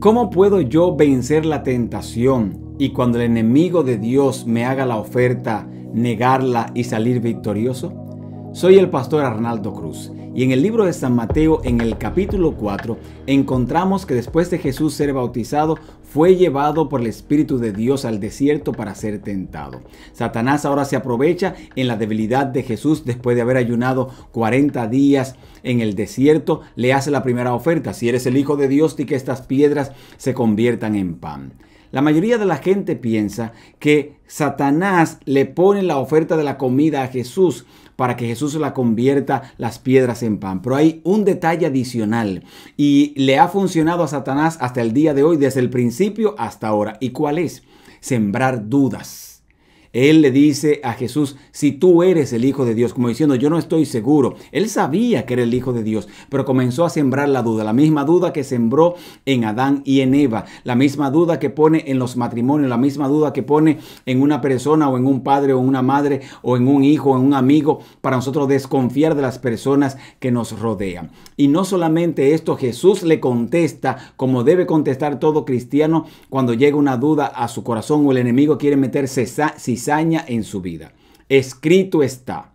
¿Cómo puedo yo vencer la tentación y cuando el enemigo de Dios me haga la oferta, negarla y salir victorioso? Soy el pastor Arnaldo Cruz y en el libro de San Mateo en el capítulo 4 encontramos que después de Jesús ser bautizado fue llevado por el Espíritu de Dios al desierto para ser tentado. Satanás ahora se aprovecha en la debilidad de Jesús después de haber ayunado 40 días en el desierto, le hace la primera oferta, si eres el Hijo de Dios, di que estas piedras se conviertan en pan. La mayoría de la gente piensa que Satanás le pone la oferta de la comida a Jesús para que Jesús la convierta las piedras en pan. Pero hay un detalle adicional y le ha funcionado a Satanás hasta el día de hoy, desde el principio hasta ahora. ¿Y cuál es? Sembrar dudas él le dice a Jesús, si tú eres el Hijo de Dios, como diciendo, yo no estoy seguro. Él sabía que era el Hijo de Dios, pero comenzó a sembrar la duda, la misma duda que sembró en Adán y en Eva, la misma duda que pone en los matrimonios, la misma duda que pone en una persona o en un padre o una madre o en un hijo o en un amigo, para nosotros desconfiar de las personas que nos rodean. Y no solamente esto, Jesús le contesta como debe contestar todo cristiano cuando llega una duda a su corazón o el enemigo quiere meter en su vida. Escrito está,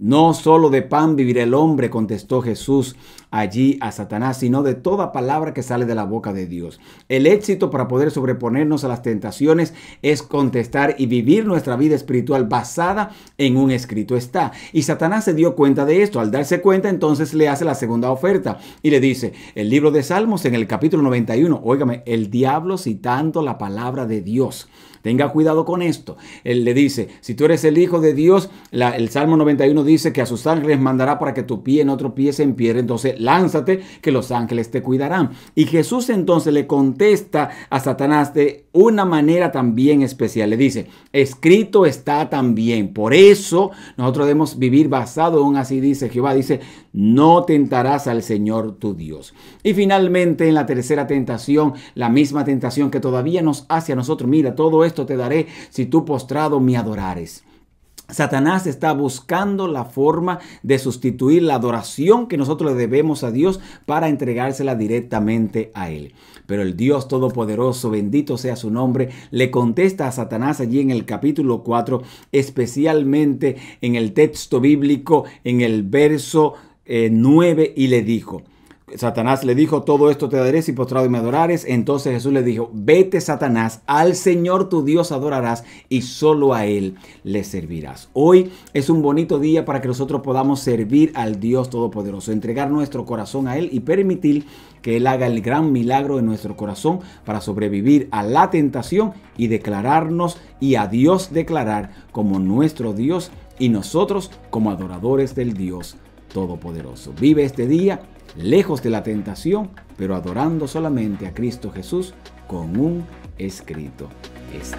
no solo de pan vivirá el hombre, contestó Jesús allí a Satanás, sino de toda palabra que sale de la boca de Dios. El éxito para poder sobreponernos a las tentaciones es contestar y vivir nuestra vida espiritual basada en un escrito está. Y Satanás se dio cuenta de esto. Al darse cuenta, entonces le hace la segunda oferta y le dice, el libro de Salmos en el capítulo 91, óigame, el diablo citando la palabra de Dios. Tenga cuidado con esto. Él le dice, si tú eres el hijo de Dios, el Salmo 91 dice, dice que a sus ángeles mandará para que tu pie en otro pie se empiere. Entonces lánzate, que los ángeles te cuidarán. Y Jesús entonces le contesta a Satanás de una manera también especial. Le dice, escrito está también. Por eso nosotros debemos vivir basado en así dice Jehová. Dice, no tentarás al Señor tu Dios. Y finalmente en la tercera tentación, la misma tentación que todavía nos hace a nosotros. Mira, todo esto te daré si tú postrado me adorares. Satanás está buscando la forma de sustituir la adoración que nosotros le debemos a Dios para entregársela directamente a Él. Pero el Dios Todopoderoso, bendito sea su nombre, le contesta a Satanás allí en el capítulo 4, especialmente en el texto bíblico, en el verso 9, eh, y le dijo, Satanás le dijo, todo esto te daré si postrado y me adorares. Entonces Jesús le dijo, vete Satanás, al Señor tu Dios adorarás y solo a Él le servirás. Hoy es un bonito día para que nosotros podamos servir al Dios Todopoderoso, entregar nuestro corazón a Él y permitir que Él haga el gran milagro en nuestro corazón para sobrevivir a la tentación y declararnos y a Dios declarar como nuestro Dios y nosotros como adoradores del Dios Todopoderoso. Vive este día lejos de la tentación, pero adorando solamente a Cristo Jesús con un escrito. Este.